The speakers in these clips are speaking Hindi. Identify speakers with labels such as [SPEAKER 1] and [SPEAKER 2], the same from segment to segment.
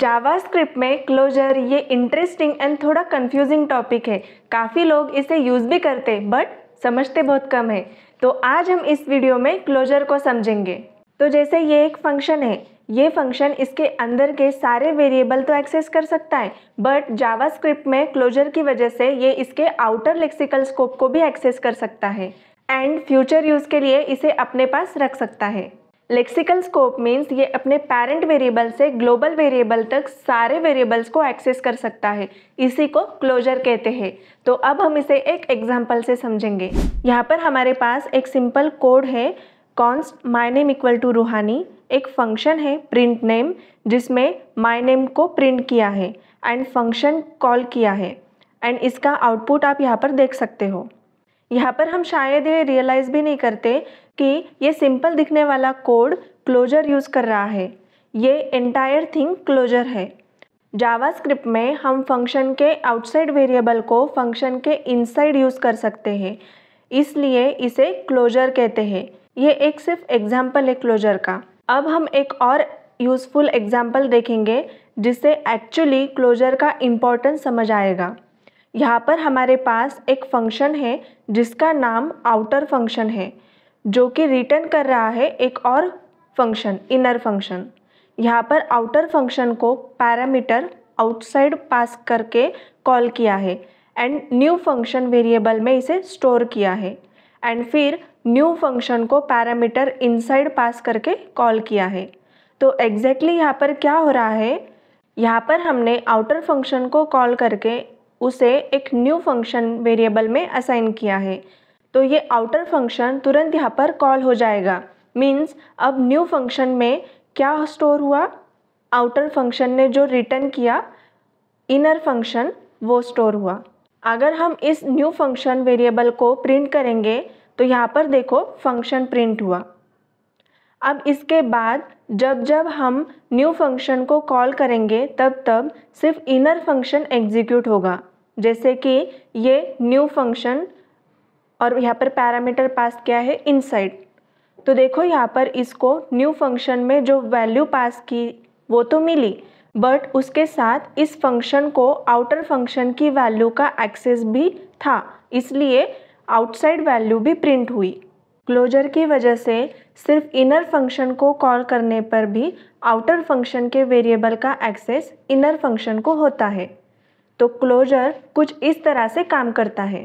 [SPEAKER 1] जावास्क्रिप्ट में क्लोजर ये इंटरेस्टिंग एंड थोड़ा कंफ्यूजिंग टॉपिक है काफ़ी लोग इसे यूज़ भी करते बट समझते बहुत कम है तो आज हम इस वीडियो में क्लोजर को समझेंगे तो जैसे ये एक फंक्शन है ये फंक्शन इसके अंदर के सारे वेरिएबल तो एक्सेस कर सकता है बट जावास्क्रिप्ट में क्लोजर की वजह से ये इसके आउटर लेक्सिकल स्कोप को भी एक्सेस कर सकता है एंड फ्यूचर यूज़ के लिए इसे अपने पास रख सकता है लेक्सिकल स्कोप मीन्स ये अपने पेरेंट वेरिएबल से ग्लोबल वेरिएबल तक सारे वेरिएबल्स को एक्सेस कर सकता है इसी को क्लोजर कहते हैं तो अब हम इसे एक एग्जाम्पल से समझेंगे यहाँ पर हमारे पास एक सिंपल कोड है const my name equal to Ruhani एक फंक्शन है प्रिंट नेम जिसमें माई नेम को प्रिंट किया है एंड फंक्शन कॉल किया है एंड इसका आउटपुट आप यहाँ पर देख सकते हो यहाँ पर हम शायद ये रियलाइज़ भी नहीं करते कि ये सिंपल दिखने वाला कोड क्लोजर यूज़ कर रहा है ये एंटायर थिंग क्लोजर है जावास्क्रिप्ट में हम फंक्शन के आउटसाइड वेरिएबल को फंक्शन के इनसाइड यूज़ कर सकते हैं इसलिए इसे क्लोजर कहते हैं ये एक सिर्फ एग्जाम्पल है क्लोजर का अब हम एक और यूज़फुल एग्जाम्पल देखेंगे जिससे एक्चुअली क्लोजर का इम्पोर्टेंस समझ आएगा यहाँ पर हमारे पास एक फंक्शन है जिसका नाम आउटर फंक्शन है जो कि रिटर्न कर रहा है एक और फंक्शन इनर फंक्शन यहाँ पर आउटर फंक्शन को पैरामीटर आउटसाइड पास करके कॉल किया है एंड न्यू फंक्शन वेरिएबल में इसे स्टोर किया है एंड फिर न्यू फंक्शन को पैरामीटर इनसाइड पास करके कॉल किया है तो एग्जैक्टली exactly यहाँ पर क्या हो रहा है यहाँ पर हमने आउटर फंक्शन को कॉल करके उसे एक न्यू फंक्शन वेरिएबल में असाइन किया है तो ये आउटर फंक्शन तुरंत यहाँ पर कॉल हो जाएगा मीन्स अब न्यू फंक्शन में क्या स्टोर हुआ आउटर फंक्शन ने जो रिटर्न किया इनर फंक्शन वो स्टोर हुआ अगर हम इस न्यू फंक्शन वेरिएबल को प्रिंट करेंगे तो यहाँ पर देखो फंक्शन प्रिंट हुआ अब इसके बाद जब जब हम न्यू फंक्शन को कॉल करेंगे तब तब सिर्फ इनर फंक्शन एग्जीक्यूट होगा जैसे कि ये न्यू फंक्शन और यहाँ पर पैरामीटर पास किया है इनसाइड तो देखो यहाँ पर इसको न्यू फंक्शन में जो वैल्यू पास की वो तो मिली बट उसके साथ इस फंक्शन को आउटर फंक्शन की वैल्यू का एक्सेस भी था इसलिए आउटसाइड वैल्यू भी प्रिंट हुई क्लोजर की वजह से सिर्फ इनर फंक्शन को कॉल करने पर भी आउटर फंक्शन के वेरिएबल का एक्सेस इनर फंक्शन को होता है तो क्लोजर कुछ इस तरह से काम करता है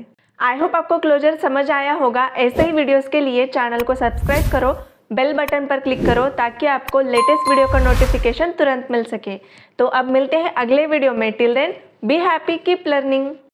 [SPEAKER 1] आई होप आपको क्लोजर समझ आया होगा ऐसे ही वीडियोस के लिए चैनल को सब्सक्राइब करो बेल बटन पर क्लिक करो ताकि आपको लेटेस्ट वीडियो का नोटिफिकेशन तुरंत मिल सके तो अब मिलते हैं अगले वीडियो में till then be happy keep learning